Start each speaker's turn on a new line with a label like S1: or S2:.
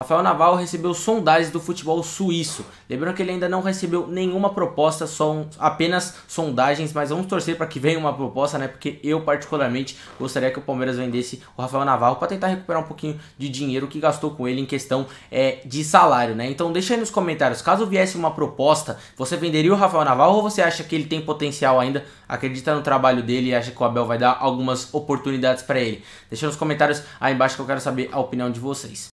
S1: Rafael Naval recebeu sondagens do futebol suíço. Lembrando que ele ainda não recebeu nenhuma proposta, só um, apenas sondagens, mas vamos torcer para que venha uma proposta, né? Porque eu particularmente gostaria que o Palmeiras vendesse o Rafael Naval para tentar recuperar um pouquinho de dinheiro que gastou com ele em questão é, de salário, né? Então deixa aí nos comentários, caso viesse uma proposta, você venderia o Rafael Naval ou você acha que ele tem potencial ainda, acredita no trabalho dele e acha que o Abel vai dar algumas oportunidades para ele? Deixa nos comentários aí embaixo que eu quero saber a opinião de vocês.